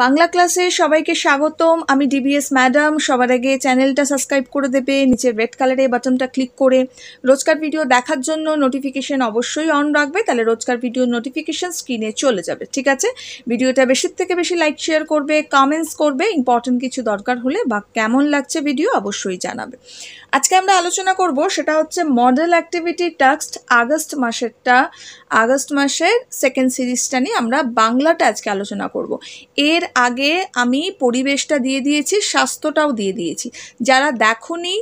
বাংলা ক্লাসে সবাইকে স্বাগতম আমি ডিবিএস ম্যাডাম সবার আগে চ্যানেলটা সাবস্ক্রাইব করে দেবে নিচের রেড কালারে বাটনটা ক্লিক করে রোজকার ভিডিও দেখার জন্য নোটিফিকেশান অবশ্যই অন রাখবে তাহলে রোজকার ভিডিও নোটিফিকেশান স্ক্রিনে চলে যাবে ঠিক আছে ভিডিওটা বেশি থেকে বেশি লাইক শেয়ার করবে কমেন্টস করবে ইম্পর্টেন্ট কিছু দরকার হলে বা কেমন লাগছে ভিডিও অবশ্যই জানাবে আজকে আমরা আলোচনা করব সেটা হচ্ছে মডেল অ্যাক্টিভিটি টাস্ক আগস্ট মাসেরটা আগস্ট মাসের সেকেন্ড সিরিজটা নিয়ে আমরা বাংলাটা আজকে আলোচনা করব এর এর আগে আমি পরিবেশটা দিয়ে দিয়েছি স্বাস্থ্যটাও দিয়ে দিয়েছি যারা দেখনি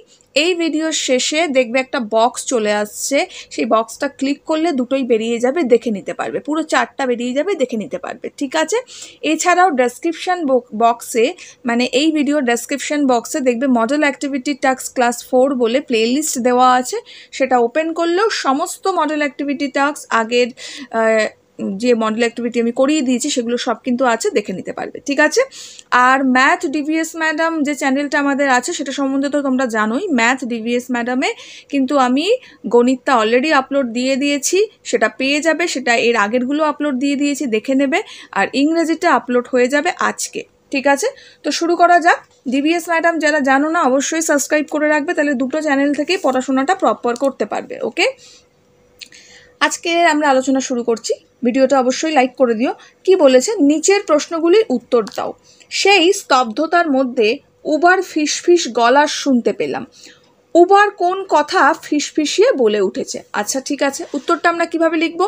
এই ভিডিওর শেষে দেখবে একটা বক্স চলে আসছে সেই বক্সটা ক্লিক করলে দুটোই বেরিয়ে যাবে দেখে নিতে পারবে পুরো চারটা বেরিয়ে যাবে দেখে নিতে পারবে ঠিক আছে এছাড়াও ডেসক্রিপশান বক্সে মানে এই ভিডিও ডেসক্রিপশান বক্সে দেখবে model activity task class four বলে প্লেলিস্ট দেওয়া আছে সেটা ওপেন করলেও সমস্ত মডেল অ্যাক্টিভিটি টাস্ক আগের যে মডেল অ্যাক্টিভিটি আমি করিয়ে দিয়েছি সেগুলো সব কিন্তু আছে দেখে নিতে পারবে ঠিক আছে আর ম্যাথ ডিভিএস ম্যাডাম যে চ্যানেলটা আমাদের আছে সেটা সম্বন্ধে তো তোমরা জানোই ম্যাথ ডিভিএস ম্যাডামে কিন্তু আমি গণিতটা অলরেডি আপলোড দিয়ে দিয়েছি সেটা পেয়ে যাবে সেটা এর আগেরগুলো আপলোড দিয়ে দিয়েছি দেখে নেবে আর ইংরেজিটা আপলোড হয়ে যাবে আজকে ঠিক আছে তো শুরু করা যাক ডিভিএস ম্যাডাম যারা জানো না অবশ্যই সাবস্ক্রাইব করে রাখবে তাহলে দুটো চ্যানেল থেকেই পড়াশোনাটা প্রপার করতে পারবে ওকে আজকে আমরা আলোচনা শুরু করছি ভিডিওটা অবশ্যই লাইক করে দিও কি বলেছে নিচের প্রশ্নগুলির উত্তর দাও সেই স্তব্ধতার মধ্যে উবার ফিসফিস গলা শুনতে পেলাম উবার কোন কথা ফিসফিসিয়ে বলে উঠেছে আচ্ছা ঠিক আছে উত্তরটা আমরা কিভাবে লিখব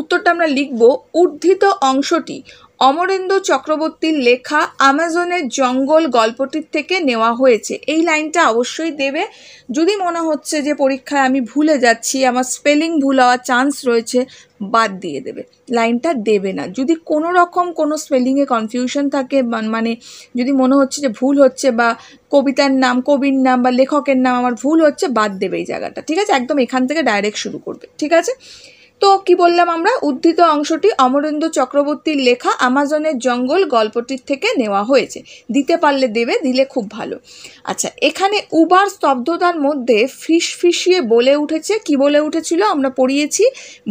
উত্তরটা আমরা লিখব উদ্ধৃত অংশটি অমরেন্দ্র চক্রবর্তীর লেখা আমাজনের জঙ্গল গল্পটির থেকে নেওয়া হয়েছে এই লাইনটা অবশ্যই দেবে যদি মনে হচ্ছে যে পরীক্ষায় আমি ভুলে যাচ্ছি আমার স্পেলিং ভুল হওয়ার চান্স রয়েছে বাদ দিয়ে দেবে লাইনটা দেবে না যদি কোনো রকম কোনো স্পেলিংয়ে কনফিউশন থাকে মানে যদি মনে হচ্ছে যে ভুল হচ্ছে বা কবিতার নাম কবির নাম বা লেখকের নাম আমার ভুল হচ্ছে বাদ দেবে এই জায়গাটা ঠিক আছে একদম এখান থেকে ডাইরেক্ট শুরু করবে ঠিক আছে তো কি বললাম আমরা উদ্ধৃত অংশটি অমরেন্দ্র চক্রবর্তীর লেখা আমাজনের জঙ্গল গল্পটির থেকে নেওয়া হয়েছে দিতে পারলে দেবে দিলে খুব ভালো আচ্ছা এখানে উবার স্তব্ধতার মধ্যে ফিস ফিসিয়ে বলে উঠেছে কি বলে উঠেছিল আমরা পড়িয়েছি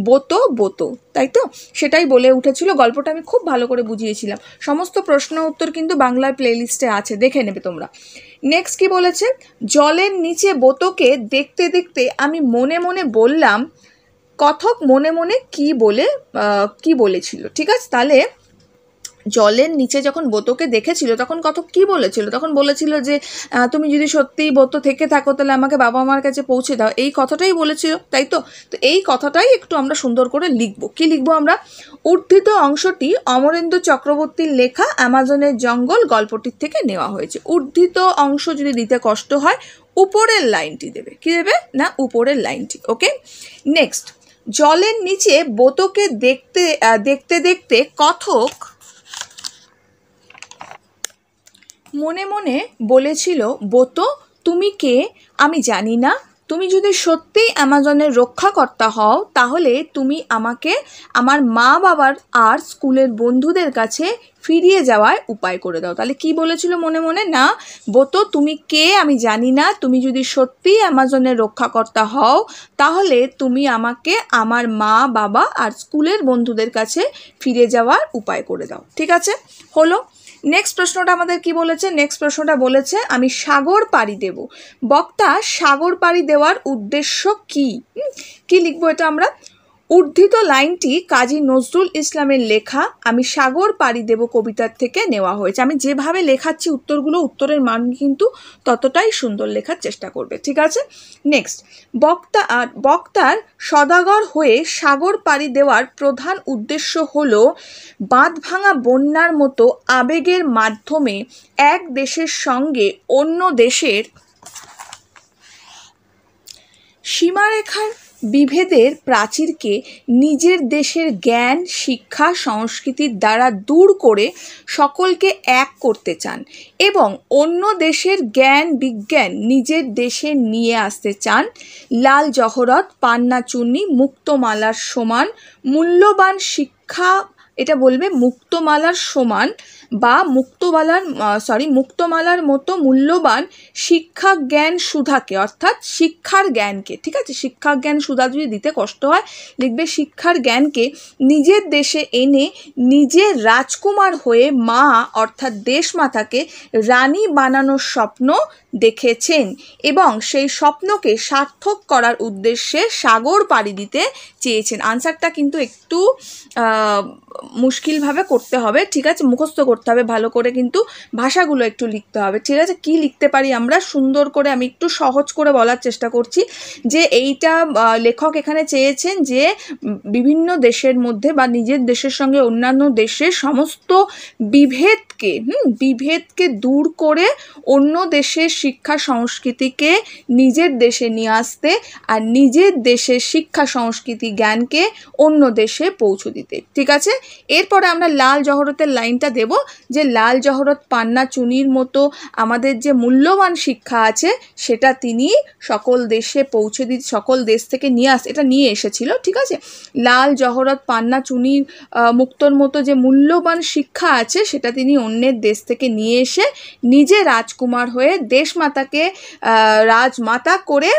বোতো বোতো তাই তো সেটাই বলে উঠেছিল গল্পটা আমি খুব ভালো করে বুঝিয়েছিলাম সমস্ত প্রশ্ন উত্তর কিন্তু বাংলার প্লেলিস্টে আছে দেখে নেবে তোমরা নেক্সট কি বলেছে জলের নিচে বোতোকে দেখতে দেখতে আমি মনে মনে বললাম কথক মনে মনে কি বলে কি বলেছিল ঠিক আছে তাহলে জলের নিচে যখন বোতকে দেখেছিল তখন কথক কি বলেছিল তখন বলেছিল যে তুমি যদি সত্যিই বোত থেকে থাকো তাহলে আমাকে বাবা মার কাছে পৌঁছে দাও এই কথাটাই বলেছিল তাই তো তো এই কথাটাই একটু আমরা সুন্দর করে লিখব কি লিখব আমরা উদ্ধৃত অংশটি অমরেন্দ্র চক্রবর্তীর লেখা অ্যামাজনের জঙ্গল গল্পটির থেকে নেওয়া হয়েছে উদ্ধৃত অংশ যদি দিতে কষ্ট হয় উপরের লাইনটি দেবে কি দেবে না উপরের লাইনটি ওকে নেক্সট জলের নিচে বোতকে দেখতে দেখতে দেখতে কথক মনে মনে বলেছিল বোতো তুমি কে আমি জানি না তুমি যদি সত্যিই অ্যামাজনের রক্ষাকর্তা হও তাহলে তুমি আমাকে আমার মা বাবার আর স্কুলের বন্ধুদের কাছে ফিরিয়ে যাওয়ার উপায় করে দাও তাহলে কি বলেছিল মনে মনে না বোতো তুমি কে আমি জানি না তুমি যদি সত্যিই অ্যামাজনের রক্ষাকর্তা হও তাহলে তুমি আমাকে আমার মা বাবা আর স্কুলের বন্ধুদের কাছে ফিরে যাওয়ার উপায় করে দাও ঠিক আছে হলো নেক্সট প্রশ্নটা আমাদের কি বলেছে নেক্সট প্রশ্নটা বলেছে আমি সাগর পাড়ি দেব বক্তা সাগর পাড়ি দেওয়ার উদ্দেশ্য কি কি লিখবো এটা আমরা উদ্ধৃত লাইনটি কাজী নজরুল ইসলামের লেখা আমি সাগর পাড়ি দেব কবিতার থেকে নেওয়া হয়েছে আমি যেভাবে লেখাচ্ছি উত্তরগুলো উত্তরের মান কিন্তু ততটাই সুন্দর লেখার চেষ্টা করবে ঠিক আছে নেক্সট বক্তা বক্তার সদাগর হয়ে সাগর পাড়ি দেওয়ার প্রধান উদ্দেশ্য হল বাঁধ ভাঙা বন্যার মতো আবেগের মাধ্যমে এক দেশের সঙ্গে অন্য দেশের সীমারেখার বিভেদের প্রাচীরকে নিজের দেশের জ্ঞান শিক্ষা সংস্কৃতির দ্বারা দূর করে সকলকে এক করতে চান এবং অন্য দেশের জ্ঞান বিজ্ঞান নিজের দেশে নিয়ে আসতে চান লাল জহরত চুন্নি মুক্তমালার সমান মূল্যবান শিক্ষা এটা বলবে মুক্তমালার সমান বা মুক্তবালার সরি মুক্তমালার মতো মূল্যবান শিক্ষা জ্ঞান সুধাকে অর্থাৎ শিক্ষার জ্ঞানকে ঠিক আছে শিক্ষা জ্ঞান সুধা যদি দিতে কষ্ট হয় লিখবে শিক্ষার জ্ঞানকে নিজের দেশে এনে নিজের রাজকুমার হয়ে মা অর্থাৎ দেশমাতাকে রানী বানানোর স্বপ্ন দেখেছেন এবং সেই স্বপ্নকে সার্থক করার উদ্দেশ্যে সাগর পাড়ি দিতে চেয়েছেন আনসারটা কিন্তু একটু মুশকিলভাবে করতে হবে ঠিক আছে মুখস্থ করতে হবে ভালো করে কিন্তু ভাষাগুলো একটু লিখতে হবে ঠিক আছে কি লিখতে পারি আমরা সুন্দর করে আমি একটু সহজ করে বলার চেষ্টা করছি যে এইটা লেখক এখানে চেয়েছেন যে বিভিন্ন দেশের মধ্যে বা নিজের দেশের সঙ্গে অন্যান্য দেশের সমস্ত বিভেদকে বিভেদকে দূর করে অন্য দেশের শিক্ষা সংস্কৃতিকে নিজের দেশে নিয়ে আসতে আর নিজের দেশের শিক্ষা সংস্কৃতি জ্ঞানকে অন্য দেশে পৌঁছে দিতে ঠিক আছে এরপরে আমরা লাল জহরতের লাইনটা দেব যে লাল জহরত পান্না চুনির মতো আমাদের যে মূল্যবান শিক্ষা আছে সেটা তিনি সকল দেশে পৌঁছে দি সকল দেশ থেকে নিয়ে আস এটা নিয়ে এসেছিল ঠিক আছে লাল জহরত পান্না চুনির মুক্তর মতো যে মূল্যবান শিক্ষা আছে সেটা তিনি অন্যের দেশ থেকে নিয়ে এসে নিজে রাজকুমার হয়ে দেশমাতাকে রাজমাতা করে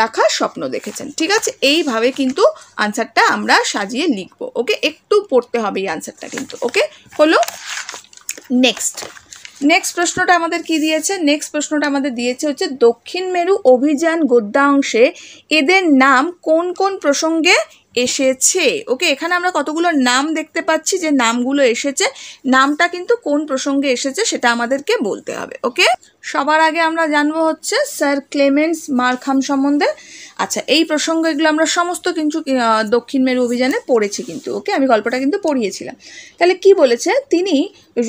রাখার স্বপ্ন দেখেছেন ঠিক আছে এইভাবে কিন্তু আনসারটা আমরা সাজিয়ে লিখব ওকে একটু পড়তে হবে এই আনসারটা কিন্তু ওকে হলো নেক্সট নেক্সট প্রশ্নটা আমাদের কি দিয়েছে নেক্সট প্রশ্নটা আমাদের দিয়েছে হচ্ছে দক্ষিণ মেরু অভিযান গদ্যাংশে এদের নাম কোন কোন প্রসঙ্গে এসেছে ওকে এখানে আমরা কতগুলো নাম দেখতে পাচ্ছি যে নামগুলো এসেছে নামটা কিন্তু কোন প্রসঙ্গে এসেছে সেটা আমাদেরকে বলতে হবে ওকে সবার আগে আমরা জানবো হচ্ছে স্যার ক্লেমেন্টস মারখাম সম্বন্ধে আচ্ছা এই প্রসঙ্গ এগুলো আমরা সমস্ত কিন্তু দক্ষিণ মেরু অভিযানে পড়েছি কিন্তু ওকে আমি গল্পটা কিন্তু পড়িয়েছিলাম তাহলে কি বলেছে তিনি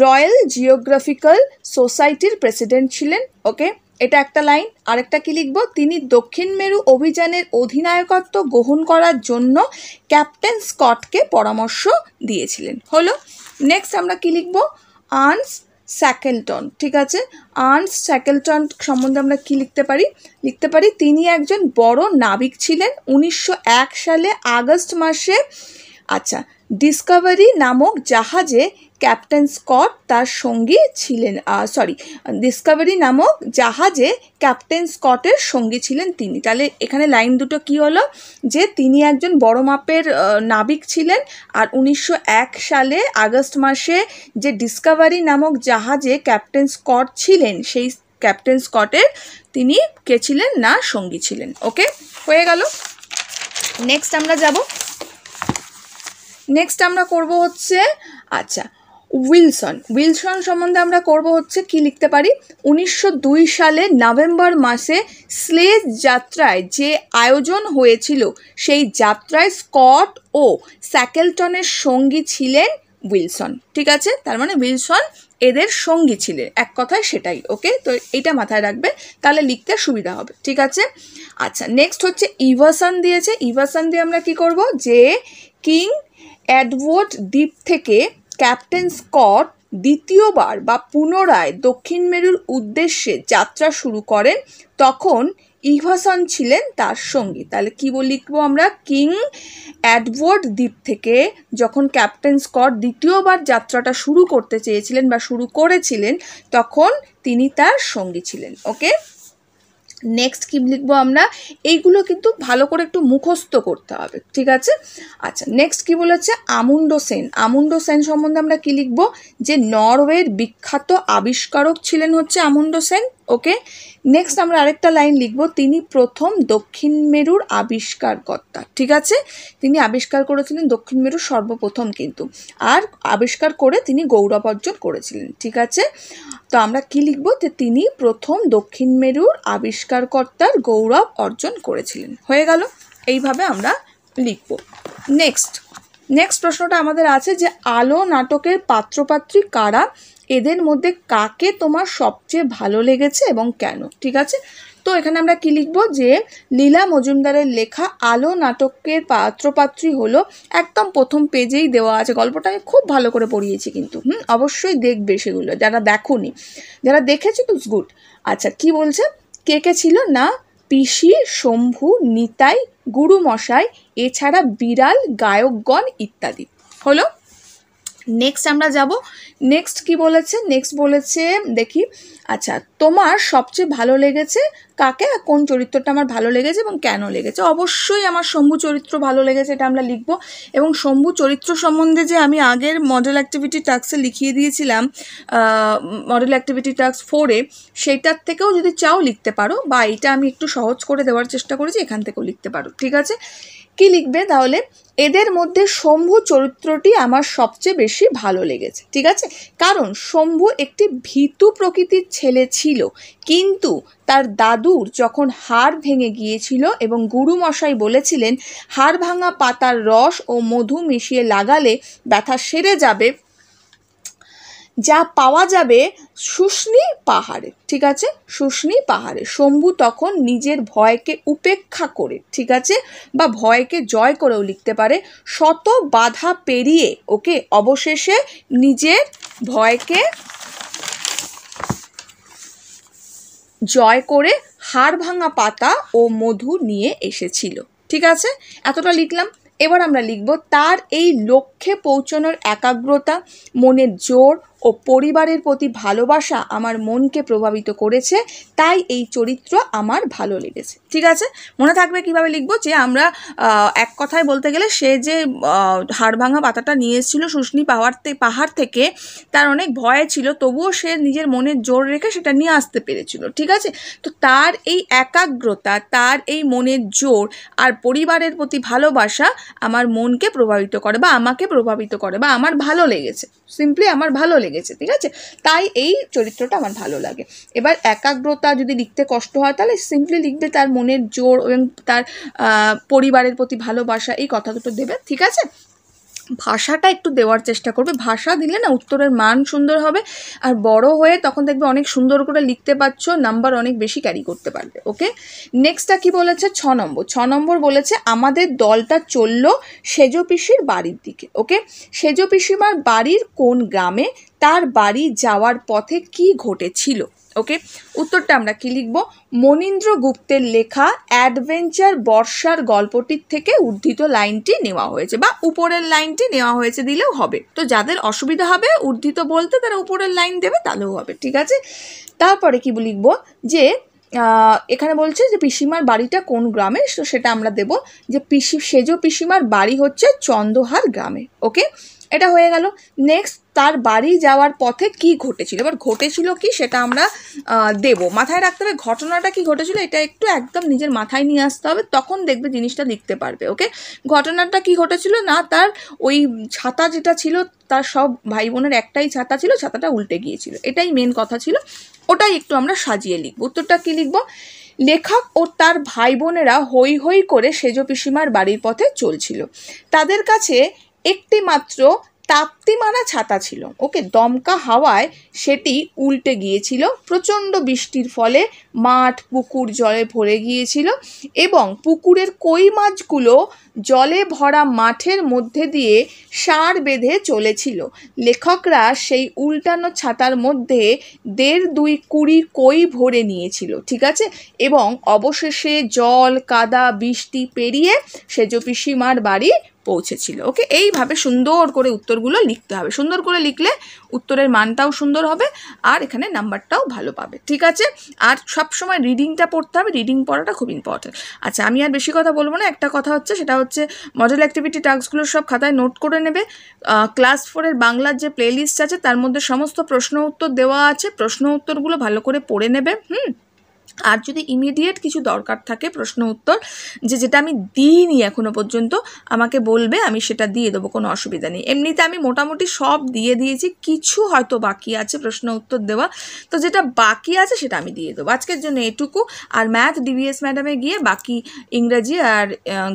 রয়্যাল জিওগ্রাফিক্যাল সোসাইটির প্রেসিডেন্ট ছিলেন ওকে এটা একটা লাইন আরেকটা কি লিখব তিনি দক্ষিণ মেরু অভিযানের অধিনায়কত্ব গ্রহণ করার জন্য ক্যাপ্টেন স্কটকে পরামর্শ দিয়েছিলেন হলো নেক্সট আমরা কি লিখব আর্নস স্যাকেলটন ঠিক আছে আর্নস স্যাকেলটন সম্বন্ধে আমরা কি লিখতে পারি লিখতে পারি তিনি একজন বড় নাবিক ছিলেন উনিশশো সালে আগস্ট মাসে আচ্ছা ডিসকভারি নামক জাহাজে ক্যাপ্টেন স্কট তার সঙ্গী ছিলেন সরি ডিসকাভারি নামক জাহাজে ক্যাপ্টেন স্কটের সঙ্গী ছিলেন তিনি তাহলে এখানে লাইন দুটো কি হলো যে তিনি একজন বড় মাপের নাবিক ছিলেন আর উনিশশো সালে আগস্ট মাসে যে ডিসকাভারি নামক জাহাজে ক্যাপ্টেন স্কট ছিলেন সেই ক্যাপ্টেন স্কটের তিনি কে ছিলেন না সঙ্গী ছিলেন ওকে হয়ে গেল নেক্সট আমরা যাব নেক্সট আমরা করব হচ্ছে আচ্ছা উইলসন উইলসন সম্বন্ধে আমরা করব হচ্ছে কি লিখতে পারি উনিশশো সালে নভেম্বর মাসে স্লেজ যাত্রায় যে আয়োজন হয়েছিল সেই যাত্রায় স্কট ও স্যাকেলটনের সঙ্গী ছিলেন উইলসন ঠিক আছে তার মানে উইলসন এদের সঙ্গী ছিলেন এক কথায় সেটাই ওকে তো এটা মাথায় রাখবে তাহলে লিখতে সুবিধা হবে ঠিক আছে আচ্ছা নেক্সট হচ্ছে ইভাসন দিয়েছে ইভাসন দিয়ে আমরা কি করব যে কিং অ্যাডওয়ার্ড দ্বীপ থেকে ক্যাপ্টেন স্কট দ্বিতীয়বার বা পুনরায় দক্ষিণ মেরুর উদ্দেশ্যে যাত্রা শুরু করেন তখন ইভাসন ছিলেন তার সঙ্গী তাহলে কী লিখবো আমরা কিং অ্যাডওয়ার্ড দ্বীপ থেকে যখন ক্যাপ্টেন স্কট দ্বিতীয়বার যাত্রাটা শুরু করতে চেয়েছিলেন বা শুরু করেছিলেন তখন তিনি তার সঙ্গী ছিলেন ওকে নেক্সট কী লিখবো আমরা এইগুলো কিন্তু ভালো করে একটু মুখস্থ করতে হবে ঠিক আছে আচ্ছা নেক্সট কি বলেছে আমুন্ড সেন আমুন্ড সেন সম্বন্ধে আমরা কী লিখবো যে নরওয়ের বিখ্যাত আবিষ্কারক ছিলেন হচ্ছে আমুন্ড সেন ওকে নেক্সট আমরা আরেকটা লাইন লিখব তিনি প্রথম দক্ষিণ মেরুর আবিষ্কারকর্তা ঠিক আছে তিনি আবিষ্কার করেছিলেন দক্ষিণ মেরুর সর্বপ্রথম কিন্তু আর আবিষ্কার করে তিনি গৌরব অর্জন করেছিলেন ঠিক আছে তো আমরা কি লিখব যে তিনি প্রথম দক্ষিণ মেরুর আবিষ্কারকর্তার গৌরব অর্জন করেছিলেন হয়ে গেল এইভাবে আমরা লিখব নেক্সট নেক্সট প্রশ্নটা আমাদের আছে যে আলো নাটকের পাত্রপাত্রী কারা এদের মধ্যে কাকে তোমার সবচেয়ে ভালো লেগেছে এবং কেন ঠিক আছে তো এখানে আমরা কি লিখব যে লীলা মজুমদারের লেখা আলো নাটকের পাত্রপাত্রী হলো একদম প্রথম পেজেই দেওয়া আছে গল্পটা আমি খুব ভালো করে পড়িয়েছি কিন্তু হুম অবশ্যই দেখবে সেগুলো যারা দেখোনি যারা দেখেছি তো গুড আচ্ছা কি বলছে কে কে ছিল না পিসি শম্ভু নিতাই গুরুমশাই এছাড়া বিড়াল গায়কগণ ইত্যাদি হলো নেক্সট আমরা যাব নেক্সট কি বলেছে নেক্সট বলেছে দেখি আচ্ছা তোমার সবচেয়ে ভালো লেগেছে কাকে কোন চরিত্রটা আমার ভালো লেগেছে এবং কেন লেগেছে অবশ্যই আমার শম্ভু চরিত্র ভালো লেগেছে এটা আমরা লিখব এবং শম্ভু চরিত্র সম্বন্ধে যে আমি আগের মডেল অ্যাক্টিভিটি টাস্কে লিখিয়ে দিয়েছিলাম মডেল অ্যাক্টিভিটি টাস্ক ফোরে সেইটার থেকেও যদি চাও লিখতে পারো বা এটা আমি একটু সহজ করে দেওয়ার চেষ্টা করেছি এখান থেকেও লিখতে পারো ঠিক আছে কি লিখবে তাহলে এদের মধ্যে শম্ভু চরিত্রটি আমার সবচেয়ে বেশি ভালো লেগেছে ঠিক আছে কারণ শম্ভু একটি ভীতু প্রকৃতির ছেলে ছিল কিন্তু তার দাদুর যখন হাড় ভেঙে গিয়েছিল এবং গুরুমশাই বলেছিলেন হাড় ভাঙা পাতার রস ও মধু মিশিয়ে লাগালে ব্যথা সেরে যাবে যা পাওয়া যাবে শুষ্নি পাহাড়ে ঠিক আছে শুষ্নি পাহাড়ে শম্ভু তখন নিজের ভয়কে উপেক্ষা করে ঠিক আছে বা ভয়কে জয় করেও লিখতে পারে শত বাধা পেরিয়ে ওকে অবশেষে নিজের ভয়কে জয় করে হাড় ভাঙা পাতা ও মধু নিয়ে এসেছিল ঠিক আছে এতটা লিখলাম এবার আমরা লিখব তার এই লক্ষ্যে পৌঁছানোর একাগ্রতা মনের জোর ও পরিবারের প্রতি ভালোবাসা আমার মনকে প্রভাবিত করেছে তাই এই চরিত্র আমার ভালো লেগেছে ঠিক আছে মনে থাকবে কিভাবে লিখবো যে আমরা এক কথায় বলতে গেলে সে যে হাড় ভাঙা পাতাটা নিয়ে এসেছিল শুষ্নি পাহাড়তে পাহাড় থেকে তার অনেক ভয় ছিল তবুও সে নিজের মনের জোর রেখে সেটা নিয়ে আসতে পেরেছিল ঠিক আছে তো তার এই একাগ্রতা তার এই মনের জোর আর পরিবারের প্রতি ভালোবাসা আমার মনকে প্রভাবিত করে বা আমাকে প্রভাবিত করে বা আমার ভালো লেগেছে সিম্পলি আমার ভালো লেগেছে গেছে ঠিক আছে তাই এই চরিত্রটা আমার ভালো লাগে এবার একাগ্রতা যদি লিখতে কষ্ট হয় তাহলে সিম্পলি লিখবে তার মনের জোর এবং তার পরিবারের প্রতি ভালোবাসা এই কথা দুটো দেবে ঠিক আছে ভাষাটা একটু দেওয়ার চেষ্টা করবে ভাষা দিলে না উত্তরের মান সুন্দর হবে আর বড় হয়ে তখন দেখবে অনেক সুন্দর করে লিখতে পারছ নাম্বার অনেক বেশি ক্যারি করতে পারবে ওকে নেক্সটটা কি বলেছে ছ নম্বর ছ নম্বর বলেছে আমাদের দলটা চললো সেজো পিসির বাড়ির দিকে ওকে সেজো পিসিমার বাড়ির কোন গ্রামে তার বাড়ি যাওয়ার পথে কি ঘটেছিল ওকে উত্তরটা আমরা কি লিখব মনীন্দ্র গুপ্তের লেখা অ্যাডভেঞ্চার বর্ষার গল্পটির থেকে উদ্ধৃত লাইনটি নেওয়া হয়েছে বা উপরের লাইনটি নেওয়া হয়েছে দিলেও হবে তো যাদের অসুবিধা হবে উদ্ধৃত বলতে তারা উপরের লাইন দেবে তাহলেও হবে ঠিক আছে তারপরে কি লিখব যে এখানে বলছে যে পিসিমার বাড়িটা কোন গ্রামে তো সেটা আমরা দেব যে পিসি সেজ পিসিমার বাড়ি হচ্ছে চন্দ্রহার গ্রামে ওকে এটা হয়ে গেল নেক্সট তার বাড়ি যাওয়ার পথে কি ঘটেছিল এবার ঘটেছিল কি সেটা আমরা দেব মাথায় রাখতে হবে ঘটনাটা কি ঘটেছিল এটা একটু একদম নিজের মাথায় নিয়ে আসতে হবে তখন দেখবে জিনিসটা লিখতে পারবে ওকে ঘটনাটা কি ঘটেছিল না তার ওই ছাতা যেটা ছিল তার সব ভাই বোনের একটাই ছাতা ছিল ছাতাটা উল্টে গিয়েছিল এটাই মেন কথা ছিল ওটাই একটু আমরা সাজিয়ে লিখব উত্তরটা কি লিখব লেখক ও তার ভাই বোনেরা হৈ হৈ করে সেজ পিসিমার বাড়ির পথে চলছিল তাদের কাছে একটি মাত্র তাপ্তি মারা ছাতা ছিল ওকে দমকা হাওয়ায় সেটি উল্টে গিয়েছিল প্রচণ্ড বৃষ্টির ফলে মাঠ পুকুর জলে ভরে গিয়েছিল এবং পুকুরের কই মাছগুলো জলে ভরা মাঠের মধ্যে দিয়ে সার বেঁধে চলেছিল লেখকরা সেই উল্টানো ছাতার মধ্যে দেড় দুই কুড়ি কই ভরে নিয়েছিল ঠিক আছে এবং অবশেষে জল কাদা বৃষ্টি পেরিয়ে সেজ পিসিমার বাড়ি পৌঁছেছিল ওকে এইভাবে সুন্দর করে উত্তরগুলো লিখতে হবে সুন্দর করে লিখলে উত্তরের মানটাও সুন্দর হবে আর এখানে নাম্বারটাও ভালো পাবে ঠিক আছে আর সবসময় রিডিংটা পড়তে হবে রিডিং পড়াটা খুব ইম্পর্টেন্ট আচ্ছা আমি আর বেশি কথা বলবো না একটা কথা হচ্ছে সেটা হচ্ছে মডেল অ্যাক্টিভিটি টাস্কগুলো সব খাতায় নোট করে নেবে ক্লাস ফোরের বাংলার যে প্লেলিস্ট আছে তার মধ্যে সমস্ত প্রশ্ন উত্তর দেওয়া আছে প্রশ্ন উত্তরগুলো ভালো করে পড়ে নেবে হুম আর যদি ইমিডিয়েট কিছু দরকার থাকে প্রশ্ন উত্তর যে যেটা আমি দিইনি এখনও পর্যন্ত আমাকে বলবে আমি সেটা দিয়ে দেবো কোনো অসুবিধা নেই এমনিতে আমি মোটামুটি সব দিয়ে দিয়েছি কিছু হয়তো বাকি আছে প্রশ্ন উত্তর দেওয়া তো যেটা বাকি আছে সেটা আমি দিয়ে দেবো আজকের জন্য এটুকু আর ম্যাথ ডিভিএস ম্যাডামে গিয়ে বাকি ইংরাজি আর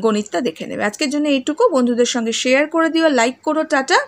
গণিতটা দেখে নেবে আজকের জন্য এটুকু বন্ধুদের সঙ্গে শেয়ার করে দিও লাইক করো টাটা